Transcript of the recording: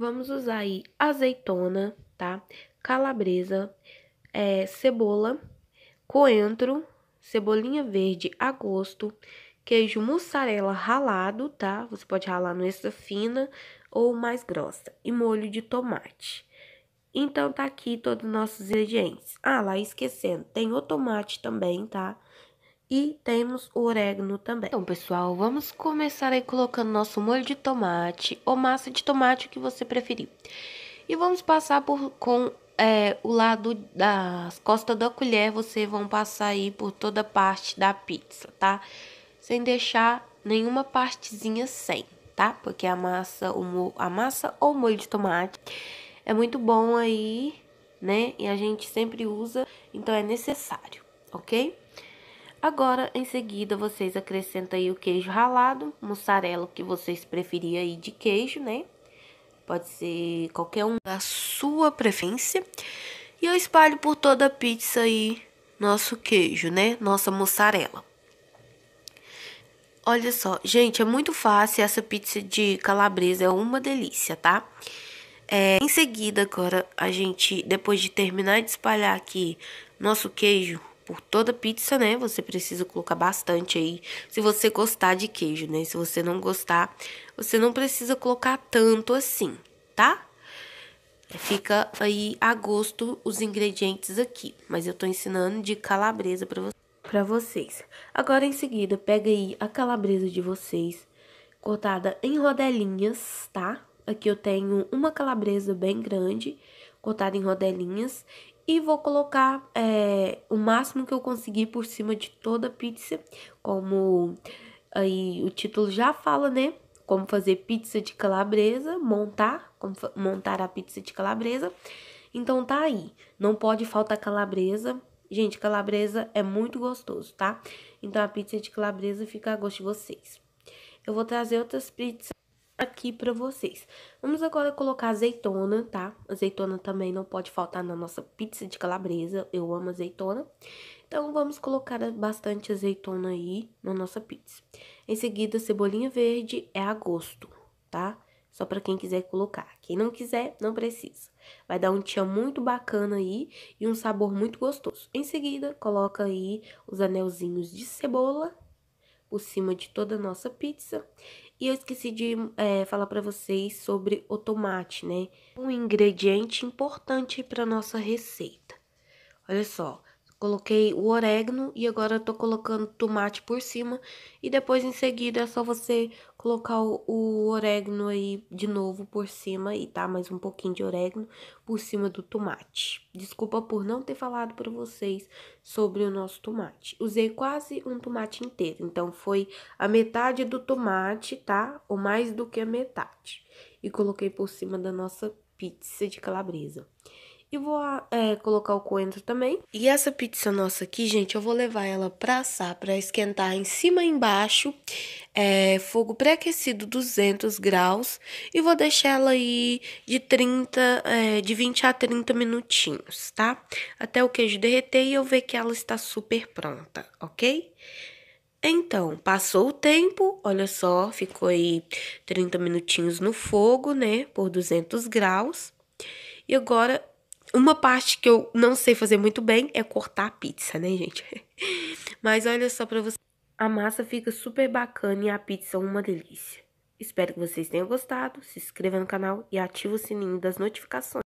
vamos usar aí azeitona, tá? Calabresa, é, cebola, coentro, cebolinha verde a gosto, queijo mussarela ralado, tá? Você pode ralar no extra fina ou mais grossa, e molho de tomate. Então tá aqui todos os nossos ingredientes. Ah, lá esquecendo, tem o tomate também, tá? e temos o orégano também. Então, pessoal, vamos começar aí colocando nosso molho de tomate ou massa de tomate, o que você preferir. E vamos passar por, com é, o lado das costas da colher, vocês vão passar aí por toda a parte da pizza, tá? Sem deixar nenhuma partezinha sem, tá? Porque a massa, o a massa ou molho de tomate é muito bom aí, né? E a gente sempre usa, então é necessário, ok? Agora, em seguida, vocês acrescentam aí o queijo ralado, mussarela que vocês preferirem aí de queijo, né? Pode ser qualquer um da sua preferência. E eu espalho por toda a pizza aí nosso queijo, né? Nossa mussarela. Olha só, gente, é muito fácil essa pizza de calabresa, é uma delícia, tá? É, em seguida, agora, a gente, depois de terminar de espalhar aqui nosso queijo, por toda pizza, né? Você precisa colocar bastante aí, se você gostar de queijo, né? Se você não gostar, você não precisa colocar tanto assim, tá? Fica aí a gosto os ingredientes aqui, mas eu tô ensinando de calabresa para vocês para vocês. Agora em seguida, pega aí a calabresa de vocês, cortada em rodelinhas, tá? Aqui eu tenho uma calabresa bem grande, cortada em rodelinhas, e vou colocar é, o máximo que eu conseguir por cima de toda a pizza, como aí o título já fala, né? Como fazer pizza de calabresa, montar, como montar a pizza de calabresa. Então tá aí, não pode faltar calabresa. Gente, calabresa é muito gostoso, tá? Então a pizza de calabresa fica a gosto de vocês. Eu vou trazer outras pizzas aqui para vocês. Vamos agora colocar azeitona, tá? Azeitona também não pode faltar na nossa pizza de calabresa, eu amo azeitona. Então, vamos colocar bastante azeitona aí na nossa pizza. Em seguida, cebolinha verde é a gosto, tá? Só para quem quiser colocar. Quem não quiser, não precisa. Vai dar um tchan muito bacana aí e um sabor muito gostoso. Em seguida, coloca aí os anelzinhos de cebola por cima de toda a nossa pizza. E eu esqueci de é, falar para vocês sobre o tomate, né? Um ingrediente importante para nossa receita. Olha só, Coloquei o orégano e agora tô colocando tomate por cima. E depois em seguida é só você colocar o, o orégano aí de novo por cima e tá mais um pouquinho de orégano por cima do tomate. Desculpa por não ter falado para vocês sobre o nosso tomate. Usei quase um tomate inteiro, então foi a metade do tomate, tá? Ou mais do que a metade. E coloquei por cima da nossa pizza de calabresa. E vou ah, é, colocar o coentro também. E essa pizza nossa aqui, gente, eu vou levar ela pra assar, pra esquentar em cima e embaixo. É, fogo pré-aquecido 200 graus. E vou deixar ela aí de 30, é, de 20 a 30 minutinhos, tá? Até o queijo derreter e eu ver que ela está super pronta, ok? Então, passou o tempo, olha só, ficou aí 30 minutinhos no fogo, né, por 200 graus. E agora uma parte que eu não sei fazer muito bem é cortar a pizza, né, gente? Mas olha só pra vocês. A massa fica super bacana e a pizza é uma delícia. Espero que vocês tenham gostado. Se inscreva no canal e ative o sininho das notificações.